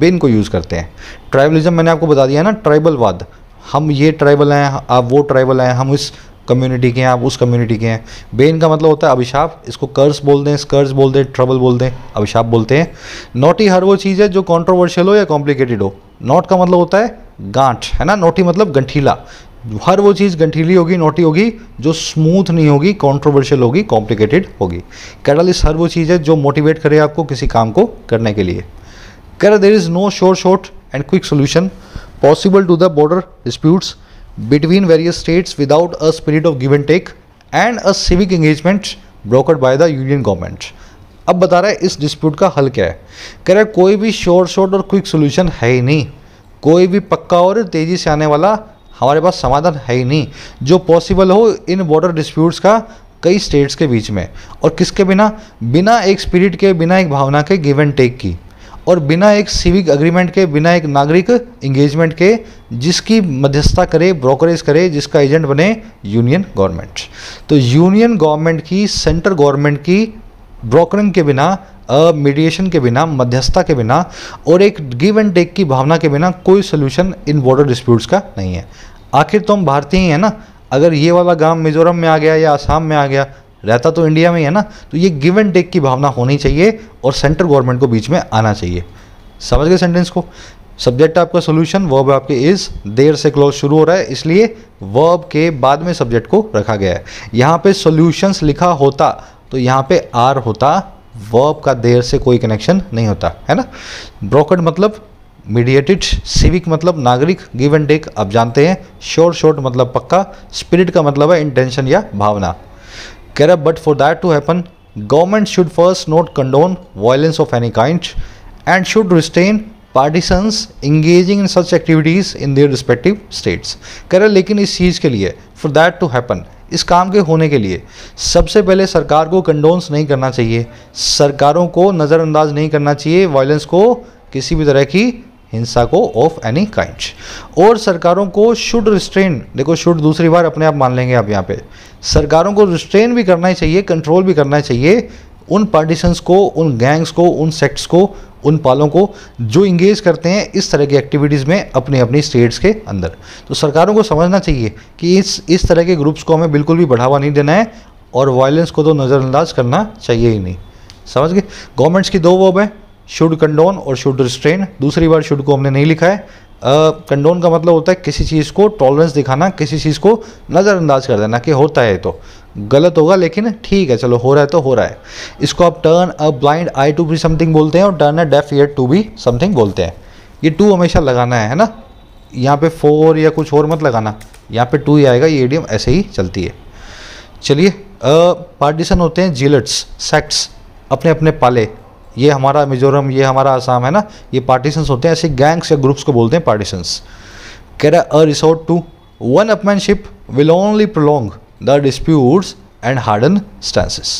बिन को यूज़ करते हैं ट्राइबलिज्म मैंने आपको बता दिया ना ना ट्राइबलवाद हम ये ट्राइबल हैं आप वो ट्राइबल हैं हम इस कम्युनिटी के हैं आप उस कम्युनिटी के हैं बेन का मतलब होता है अभिशाप इसको कर्स बोल दें स्कर्स बोल दें ट्रबल बोल दें अभिशाप बोलते हैं नोटी हर वो चीज़ है जो कॉन्ट्रोवर्शियल हो या कॉम्प्लिकेटेड हो नोट का मतलब होता है गांठ है ना नोटी मतलब गंठीला हर वो चीज़ गंठीली होगी नोटी होगी जो स्मूथ नहीं होगी कंट्रोवर्शियल होगी कॉम्प्लिकेटेड होगी कैटलिस्ट हर वो चीज़ है जो मोटिवेट करे आपको किसी काम को करने के लिए कर there is no short short and quick solution possible to the border disputes between various states without a spirit of give and take and a civic engagement brokered by the union government अब बता रहा है इस dispute का हल क्या है कह रहा है कोई भी शोर शॉर्ट और क्विक सोल्यूशन है ही नहीं कोई भी पक्का और तेज़ी से आने वाला हमारे पास समाधान है ही नहीं जो पॉसिबल हो इन बॉर्डर डिस्प्यूट्स का कई स्टेट्स के बीच में और किसके बिना बिना एक स्पिरिट के बिना एक भावना के गिव एंड टेक की और बिना एक सिविक अग्रीमेंट के बिना एक नागरिक इंगेजमेंट के जिसकी मध्यस्थता करे ब्रोकरेज करे जिसका एजेंट बने यूनियन गवर्नमेंट तो यूनियन गवर्नमेंट की सेंट्रल गवर्नमेंट की ब्रोकरिंग के बिना मीडिएशन के बिना मध्यस्थता के बिना और एक गिव एंड टेक की भावना के बिना कोई सोल्यूशन इन बॉर्डर डिस्प्यूट्स का नहीं है आखिर तो हम भारतीय ही हैं ना अगर ये वाला गांव मिजोरम में आ गया या आसाम में आ गया रहता तो इंडिया में ही है ना तो ये गिव एंड टेक की भावना होनी चाहिए और सेंट्रल गवर्नमेंट को बीच में आना चाहिए समझ गए सेंटेंस को सब्जेक्ट आपका सोल्यूशन वर्ब आपके इज देर से क्लोज शुरू हो रहा है इसलिए वर्ब के बाद में सब्जेक्ट को रखा गया है यहाँ पे सोल्यूशंस लिखा होता तो यहाँ पे आर होता वर्ब का देर से कोई कनेक्शन नहीं होता है ना ब्रोकड मतलब मीडिएटेड सिविक मतलब नागरिक गिव एंड टेक आप जानते हैं शोर शॉर्ट मतलब पक्का स्पिरिट का मतलब है इंटेंशन या भावना कह रहा but for that to happen government should first not condone violence of any kind and should restrain partisans engaging in such activities in their respective states कह रहे लेकिन इस चीज़ के लिए फॉर दैट टू हैपन इस काम के होने के लिए सबसे पहले सरकार को कंडोन्स नहीं करना चाहिए सरकारों को नज़रअंदाज नहीं करना चाहिए वायलेंस को किसी भी तरह की हिंसा को ऑफ एनी काइंड और सरकारों को शुड रिस्ट्रेन देखो शुड दूसरी बार अपने आप मान लेंगे आप यहाँ पे सरकारों को रिस्ट्रेन भी करना ही चाहिए कंट्रोल भी करना चाहिए उन पार्टीशंस को उन गैंग्स को उन सेक्ट्स को उन पालों को जो इंगेज करते हैं इस तरह की एक्टिविटीज़ में अपने अपनी स्टेट्स के अंदर तो सरकारों को समझना चाहिए कि इस इस तरह के ग्रुप्स को हमें बिल्कुल भी बढ़ावा नहीं देना है और वायलेंस को तो नज़रअंदाज करना चाहिए ही नहीं समझ गए गवर्नमेंट्स की दो वॉब हैं शुड कंडोन और शुड रिस्ट्रेन दूसरी बार शुड को हमने नहीं लिखा है कंडोन uh, का मतलब होता है किसी चीज़ को टॉलरेंस दिखाना किसी चीज़ को नज़रअंदाज कर देना कि होता है तो गलत होगा लेकिन ठीक है चलो हो रहा है तो हो रहा है इसको आप turn a blind eye to be something बोलते हैं और turn a deaf ear to be something बोलते हैं ये टू हमेशा लगाना है है ना यहाँ पे फोर या कुछ और मत लगाना यहाँ पे टू ही आएगा ये एडियम ऐसे ही चलती है चलिए पार्टीशन होते हैं जिलट्स सेक्ट्स अपने अपने पाले ये हमारा मिजोरम ये हमारा आसाम है ना ये पार्टीशंस होते हैं ऐसे गैंग्स या ग्रुप्स को बोलते हैं पार्टीशंस कैर a resort to one upmanship will only prolong the disputes and harden stances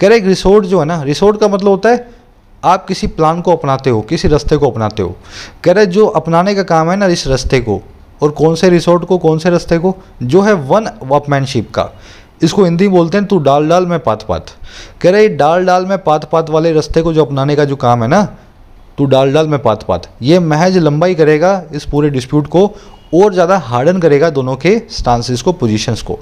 कह रहे रिसोर्ट जो है ना रिसोर्ट का मतलब होता है आप किसी प्लान को अपनाते हो किसी रास्ते को अपनाते हो कह रहे जो अपनाने का काम है ना इस रास्ते को और कौन से रिसोर्ट को कौन से रास्ते को जो है वन अपमैनशिप का इसको हिंदी बोलते हैं तू डाल डाल मैं पात पात कह रहे डाल डाल में पात पात वाले रास्ते को जो अपनाने का जो काम है ना तू डाल डाल में पात पात ये महज लंबाई करेगा इस पूरे डिस्प्यूट को और ज़्यादा हार्डन करेगा दोनों के स्टांसिस को पोजीशंस को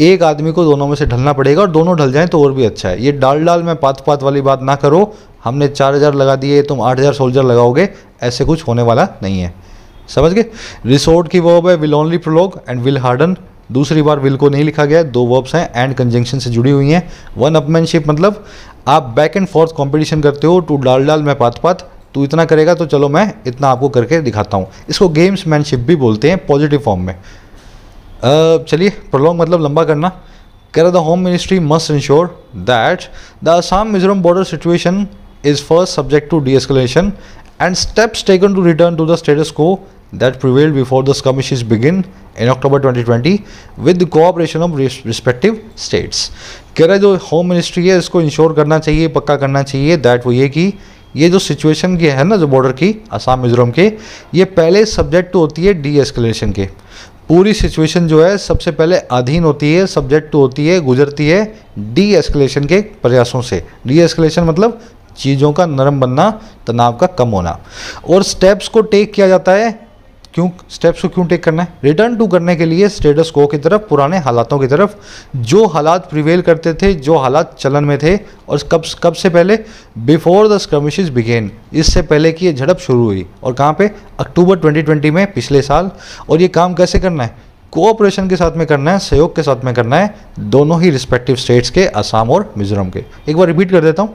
एक आदमी को दोनों में से ढलना पड़ेगा और दोनों ढल जाएं तो और भी अच्छा है ये डाल डाल में पात पात वाली बात ना करो हमने चार हज़ार लगा दिए तुम आठ हज़ार सोल्जर लगाओगे ऐसे कुछ होने वाला नहीं है समझ गए रिसोर्ट की वो है will only prolong and will harden दूसरी बार विल को नहीं लिखा गया दो वर्ब्स हैं एंड कंजंक्शन से जुड़ी हुई हैं वन अपमैनशिप मतलब आप बैक एंड फोर्थ कंपटीशन करते हो टू डाल डाल मैं पात पात तू इतना करेगा तो चलो मैं इतना आपको करके दिखाता हूँ इसको गेम्स मैनशिप भी बोलते हैं पॉजिटिव फॉर्म में चलिए प्रोलॉन्ग मतलब लंबा करना कह रहा the home ministry must ensure that the Assam Mizoram border situation is first subject to de-escalation and steps taken to return to the status quo that prevailed before the skirmishes begin in October 2020 with the cooperation of respective states. कह रहा है जो home ministry है इसको ensure करना चाहिए पक्का करना चाहिए दैट वो ये कि ये जो सिचुएशन की है ना जो बॉर्डर की असम मिजोरम के ये पहले सब्जेक्ट तो होती है डी एस्केलेशन के पूरी सिचुएशन जो है सबसे पहले अधीन होती है सब्जेक्ट टू होती है गुजरती है डी एस्केलेशन के प्रयासों से डी एस्केलेशन मतलब चीज़ों का नरम बनना तनाव का कम होना और स्टेप्स को टेक किया जाता है क्यों स्टेप्स को क्यों टेक करना है रिटर्न टू करने के लिए स्टेटस को की तरफ पुराने हालातों की तरफ जो हालात प्रिवेल करते थे जो हालात चलन में थे और कब कब से पहले बिफोर द स्क्रमिश बिगेन इससे पहले कि ये झड़प शुरू हुई और कहाँ पे अक्टूबर 2020 में पिछले साल और ये काम कैसे करना है कोऑपरेशन के साथ में करना है सहयोग के साथ में करना है दोनों ही रिस्पेक्टिव स्टेट्स के असम और मिजोरम के एक बार रिपीट कर देता हूँ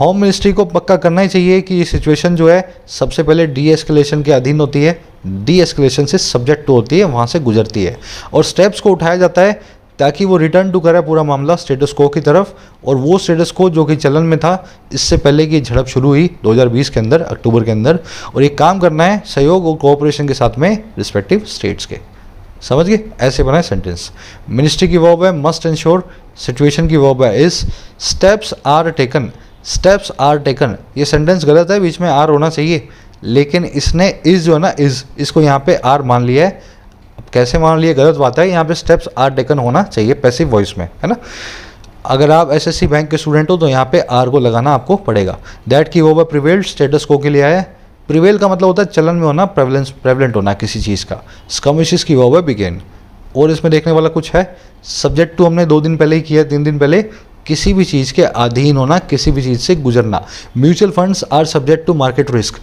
होम मिनिस्ट्री को पक्का करना ही चाहिए कि ये सिचुएशन जो है सबसे पहले डी एस्केलेशन के अधीन होती है डी एस्केलेशन से सब्जेक्ट टू तो होती है वहाँ से गुजरती है और स्टेप्स को उठाया जाता है ताकि वो रिटर्न टू करे पूरा मामला स्टेटस को की तरफ और वो स्टेटस को जो कि चलन में था इससे पहले की झड़प शुरू हुई 2020 के अंदर अक्टूबर के अंदर और ये काम करना है सहयोग और कोऑपरेशन के साथ में रिस्पेक्टिव स्टेट्स के समझ गए ऐसे बनाए सेंटेंस मिनिस्ट्री की वॉब है मस्ट इंश्योर सिचुएशन की वॉब है इस steps are taken steps are taken ये सेंटेंस गलत है बीच में आर होना चाहिए लेकिन इसने इज जो है ना इज इसको यहाँ पे आर मान लिया है अब कैसे मान लिया गलत बात है यहाँ पे स्टेप्स आर टेकन होना चाहिए पैसिव वॉइस में है ना अगर आप एसएससी बैंक के स्टूडेंट हो तो यहाँ पे आर को लगाना आपको पड़ेगा दैट की वो प्रिवेल्ड स्टेटस को के लिए आया प्रिवेल का मतलब होता है चलन में होना प्रेवलेंस प्रेवलेंट होना किसी चीज़ का स्कमिशिस की वर्ब है बिगेन और इसमें देखने वाला कुछ है सब्जेक्ट टू हमने दो दिन पहले ही किया तीन दिन पहले किसी भी चीज़ के अधीन होना किसी भी चीज़ से गुजरना mutual funds are subject to market risk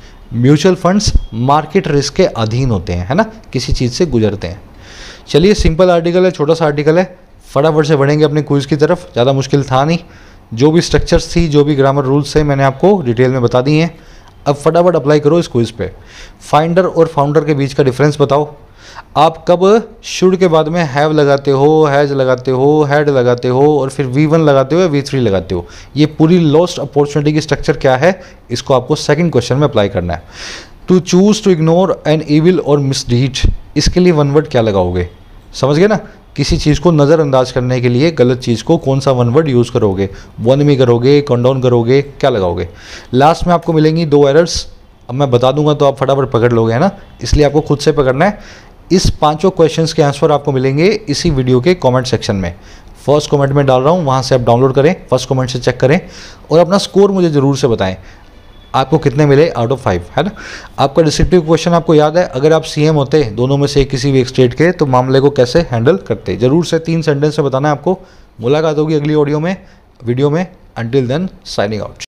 mutual funds market risk के अधीन होते हैं है ना किसी चीज़ से गुजरते हैं चलिए सिंपल आर्टिकल है छोटा सा आर्टिकल है फटाफट से बढ़ेंगे अपने क्विज़ की तरफ ज़्यादा मुश्किल था नहीं जो भी स्ट्रक्चर्स थी जो भी ग्रामर रूल्स थे मैंने आपको डिटेल में बता दिए हैं अब फटाफट अप्लाई करो इस क्विज़ पे फाइंडर और फाउंडर के बीच का डिफरेंस बताओ आप कब शुड के बाद में हैव लगाते हो हैज लगाते हो हैड लगाते हो और फिर वी वन लगाते हो या वी थ्री लगाते हो ये पूरी लॉस्ट अपॉर्चुनिटी की स्ट्रक्चर क्या है इसको आपको सेकंड क्वेश्चन में अप्लाई करना है to choose to ignore an evil और मिसडीड इसके लिए वन वर्ड क्या लगाओगे समझ गए ना किसी चीज़ को नज़रअंदाज करने के लिए गलत चीज़ को कौन सा वन वर्ड यूज़ करोगे वन में करोगे कॉन्डाउन करोगे क्या लगाओगे लास्ट में आपको मिलेंगी दो एरर्स अब मैं बता दूंगा तो आप फटाफट पकड़ लोगे है ना इसलिए आपको खुद से पकड़ना है इस पांचों क्वेश्चंस के आंसर आपको मिलेंगे इसी वीडियो के कमेंट सेक्शन में फर्स्ट कमेंट में डाल रहा हूँ वहाँ से आप डाउनलोड करें फर्स्ट कमेंट से चेक करें और अपना स्कोर मुझे ज़रूर से बताएं आपको कितने मिले आउट ऑफ फाइव है ना आपका डिस्क्रिप्टिव क्वेश्चन आपको याद है अगर आप सीएम होते दोनों में से किसी भी एक स्टेट के तो मामले को कैसे हैंडल करते जरूर से तीन सेंटेंस से बताना है आपको मुलाकात होगी अगली ऑडियो में वीडियो में अंटिल देन साइनिंग आउट